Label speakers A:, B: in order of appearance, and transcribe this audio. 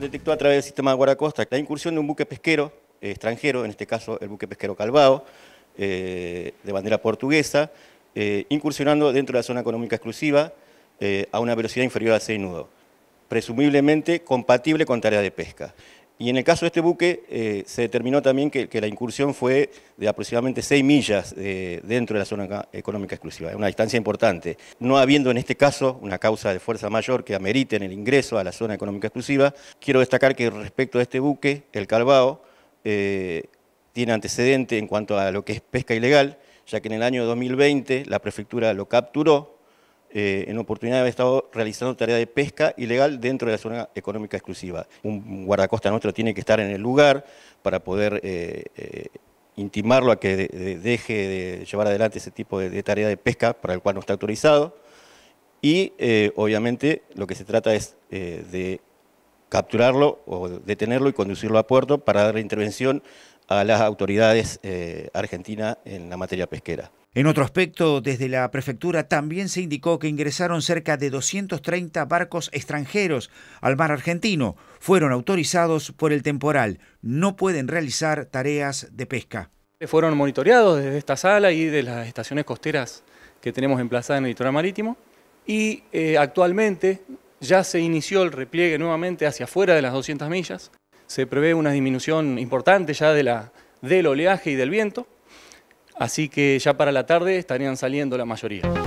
A: detectó a través del sistema de guardacosta la incursión de un buque pesquero eh, extranjero, en este caso el buque pesquero Calvao, eh, de bandera portuguesa, eh, incursionando dentro de la zona económica exclusiva a una velocidad inferior a 6 nudos, presumiblemente compatible con tareas de pesca. Y en el caso de este buque eh, se determinó también que, la incursión fue de aproximadamente 6 millas eh, dentro de la zona económica exclusiva, una distancia importante. No habiendo en este caso una causa de fuerza mayor que ameriten el ingreso a la zona económica exclusiva, quiero destacar que respecto a este buque, el Calvao, eh, tiene antecedente en cuanto a lo que es pesca ilegal, ya que en el año 2020 la prefectura lo capturó eh, en oportunidad de haber estado realizando tarea de pesca ilegal dentro de la zona económica exclusiva. Un guardacosta nuestro tiene que estar en el lugar para poder eh, eh, intimarlo a que deje de llevar adelante ese tipo de, tarea de pesca para el cual no está autorizado. Y obviamente lo que se trata es de capturarlo o detenerlo y conducirlo a puerto para dar la intervención a las autoridades argentinas en la materia pesquera. En otro aspecto, desde la prefectura
B: también se indicó que ingresaron cerca de 230 barcos extranjeros al mar argentino. Fueron autorizados por el temporal. No pueden realizar tareas de pesca.
C: Fueron monitoreados desde esta sala y de las estaciones costeras que tenemos emplazadas en el litoral marítimo. Y eh, actualmente ya se inició el repliegue nuevamente hacia afuera de las 200 millas. Se prevé una disminución importante ya de la, del oleaje y del viento. Así que ya para la tarde estarían saliendo la mayoría.